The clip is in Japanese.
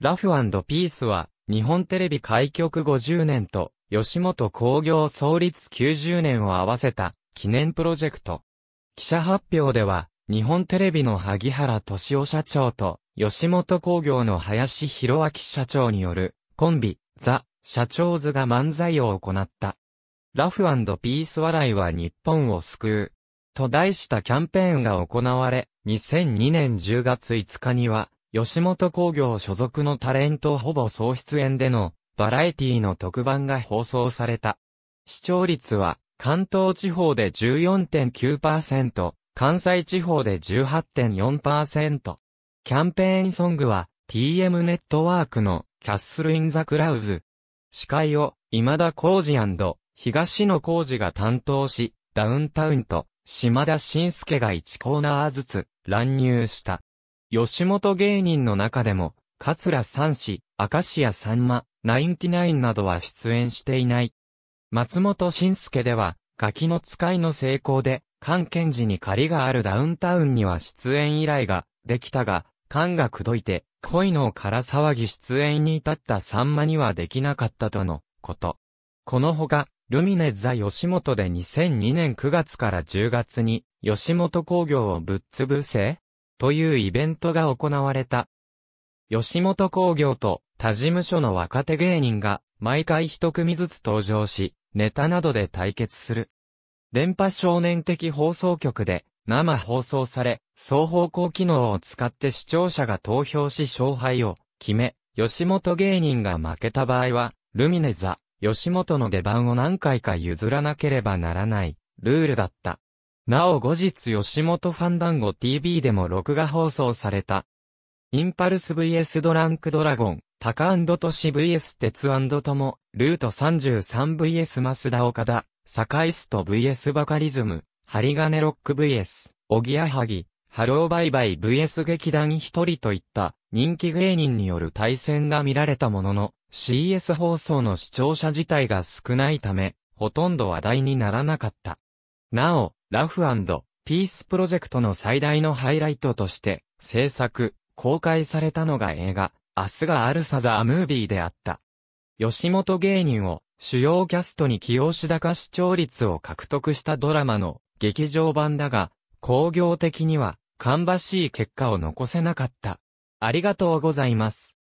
ラフピースは、日本テレビ開局50年と、吉本工業創立90年を合わせた、記念プロジェクト。記者発表では、日本テレビの萩原敏夫社長と、吉本工業の林博明社長による、コンビ、ザ・社長図が漫才を行った。ラフピース笑いは日本を救う。と題したキャンペーンが行われ、2002年10月5日には、吉本工業所属のタレントほぼ総出演でのバラエティの特番が放送された。視聴率は関東地方で14.9%、関西地方で18.4%。キャンペーンソングは TM ネットワークのキャッスル・イン・ザ・クラウズ。司会を今田浩二東野浩二が担当し、ダウンタウンと島田紳介が1コーナーずつ乱入した。吉本芸人の中でも、桂三氏、明石家さんま、ナインティナインなどは出演していない。松本晋介では、ガキの使いの成功で、関賢事に借りがあるダウンタウンには出演依頼ができたが、勘がくどいて、恋のから騒ぎ出演に至ったさんまにはできなかったとのこと。このほか、ルミネザ吉本で2002年9月から10月に、吉本工業をぶっ潰せというイベントが行われた。吉本工業と他事務所の若手芸人が毎回一組ずつ登場し、ネタなどで対決する。電波少年的放送局で生放送され、双方向機能を使って視聴者が投票し勝敗を決め、吉本芸人が負けた場合は、ルミネザ、吉本の出番を何回か譲らなければならない、ルールだった。なお後日吉本ファンダンゴ TV でも録画放送された。インパルス VS ドランクドラゴン、タカトシ VS 鉄トモ、ルート 33VS マスダ岡田、イスト VS バカリズム、ハリガネロック VS、オギアハギ、ハローバイバイ VS 劇団一人といった人気芸人による対戦が見られたものの CS 放送の視聴者自体が少ないためほとんど話題にならなかった。なお、ラフピースプロジェクトの最大のハイライトとして、制作、公開されたのが映画、明日があるサザームービーであった。吉本芸人を主要キャストに起用し高視聴率を獲得したドラマの劇場版だが、工業的には、芳しい結果を残せなかった。ありがとうございます。